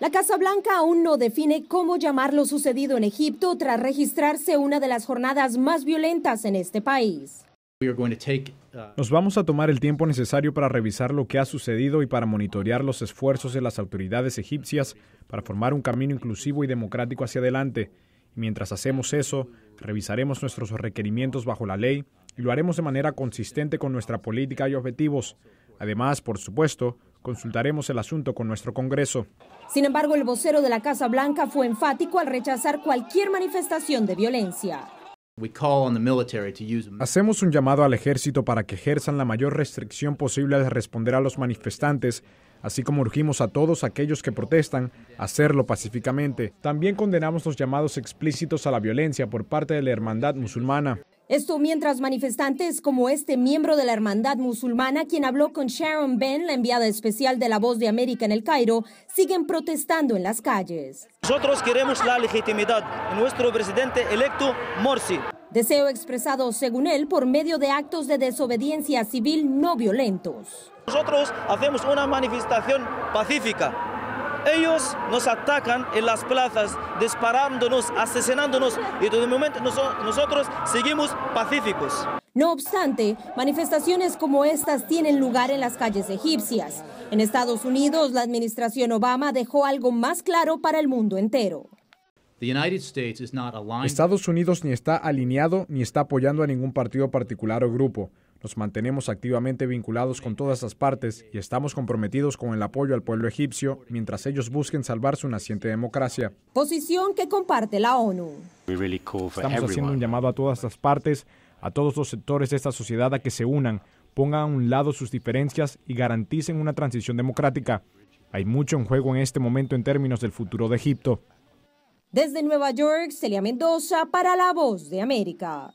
La Casa Blanca aún no define cómo llamar lo sucedido en Egipto tras registrarse una de las jornadas más violentas en este país. Uh, Nos vamos a tomar el tiempo necesario para revisar lo que ha sucedido y para monitorear los esfuerzos de las autoridades egipcias para formar un camino inclusivo y democrático hacia adelante. Y mientras hacemos eso, revisaremos nuestros requerimientos bajo la ley y lo haremos de manera consistente con nuestra política y objetivos. Además, por supuesto, Consultaremos el asunto con nuestro Congreso. Sin embargo, el vocero de la Casa Blanca fue enfático al rechazar cualquier manifestación de violencia. Hacemos un llamado al ejército para que ejerzan la mayor restricción posible al responder a los manifestantes, así como urgimos a todos aquellos que protestan a hacerlo pacíficamente. También condenamos los llamados explícitos a la violencia por parte de la hermandad musulmana. Esto mientras manifestantes como este miembro de la hermandad musulmana, quien habló con Sharon Ben, la enviada especial de la Voz de América en el Cairo, siguen protestando en las calles. Nosotros queremos la legitimidad de nuestro presidente electo Morsi. Deseo expresado, según él, por medio de actos de desobediencia civil no violentos. Nosotros hacemos una manifestación pacífica ellos nos atacan en las plazas, disparándonos, asesinándonos y desde el momento nosotros seguimos pacíficos. No obstante, manifestaciones como estas tienen lugar en las calles egipcias. En Estados Unidos, la administración Obama dejó algo más claro para el mundo entero. Estados Unidos ni está alineado ni está apoyando a ningún partido particular o grupo. Nos mantenemos activamente vinculados con todas las partes y estamos comprometidos con el apoyo al pueblo egipcio mientras ellos busquen salvar su naciente democracia. Posición que comparte la ONU. Estamos haciendo un llamado a todas las partes, a todos los sectores de esta sociedad a que se unan, pongan a un lado sus diferencias y garanticen una transición democrática. Hay mucho en juego en este momento en términos del futuro de Egipto. Desde Nueva York, Celia Mendoza para La Voz de América.